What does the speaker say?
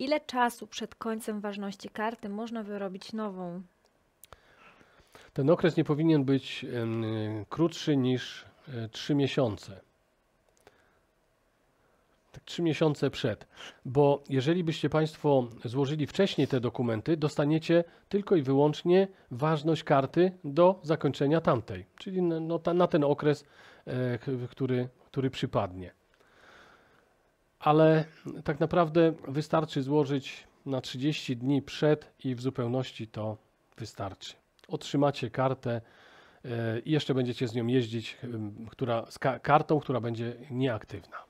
Ile czasu przed końcem ważności karty można wyrobić nową? Ten okres nie powinien być y, krótszy niż e, y, 3 miesiące. Tak, 3 miesiące przed, bo jeżeli byście Państwo złożyli wcześniej te dokumenty, dostaniecie tylko i wyłącznie ważność karty do zakończenia tamtej, czyli no, ta, na ten okres, y, który, który przypadnie ale tak naprawdę wystarczy złożyć na 30 dni przed i w zupełności to wystarczy. Otrzymacie kartę e, i jeszcze będziecie z nią jeździć, e, która, z kartą, która będzie nieaktywna.